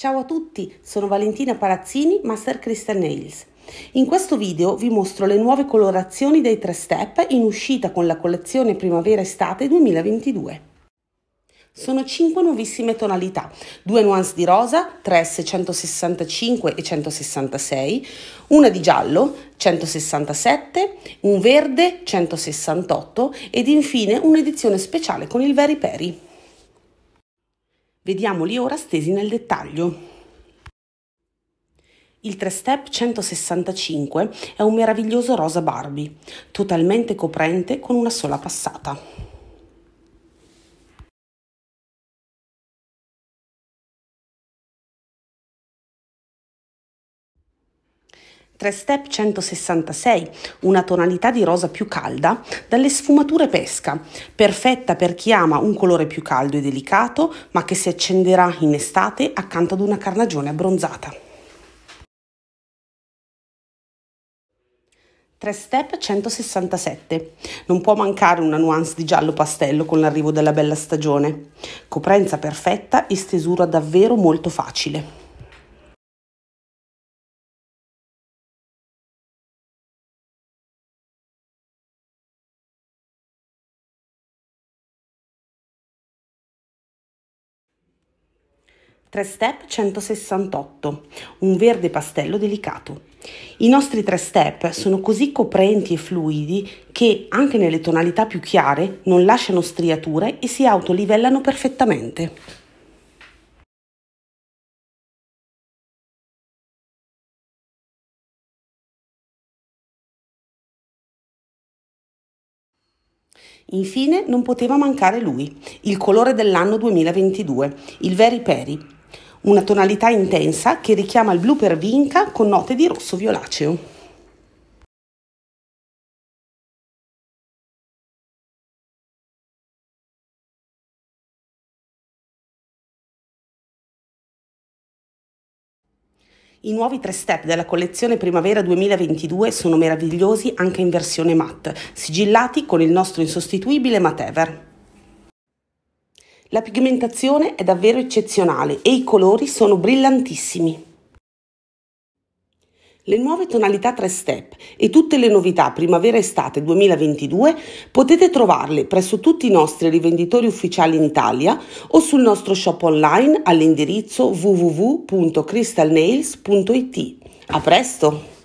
Ciao a tutti, sono Valentina Palazzini, Master Crystal Nails. In questo video vi mostro le nuove colorazioni dei 3 step in uscita con la collezione primavera-estate 2022. Sono 5 nuovissime tonalità, 2 nuance di rosa, 3S 165 e 166, una di giallo 167, un verde 168 ed infine un'edizione speciale con il Veri Peri. Vediamoli ora stesi nel dettaglio. Il 3-step 165 è un meraviglioso rosa Barbie, totalmente coprente con una sola passata. 3 step 166, una tonalità di rosa più calda, dalle sfumature pesca, perfetta per chi ama un colore più caldo e delicato, ma che si accenderà in estate accanto ad una carnagione abbronzata. 3 step 167. Non può mancare una nuance di giallo pastello con l'arrivo della bella stagione. Coprenza perfetta e stesura davvero molto facile. 3 step 168, un verde pastello delicato. I nostri 3 step sono così coprenti e fluidi che anche nelle tonalità più chiare non lasciano striature e si autolivellano perfettamente. Infine non poteva mancare lui, il colore dell'anno 2022, il Very Peri, una tonalità intensa che richiama il blu per vinca con note di rosso violaceo. I nuovi tre step della collezione Primavera 2022 sono meravigliosi anche in versione matte, sigillati con il nostro insostituibile Matever. La pigmentazione è davvero eccezionale e i colori sono brillantissimi. Le nuove tonalità 3 step e tutte le novità primavera-estate 2022 potete trovarle presso tutti i nostri rivenditori ufficiali in Italia o sul nostro shop online all'indirizzo www.crystalnails.it. A presto!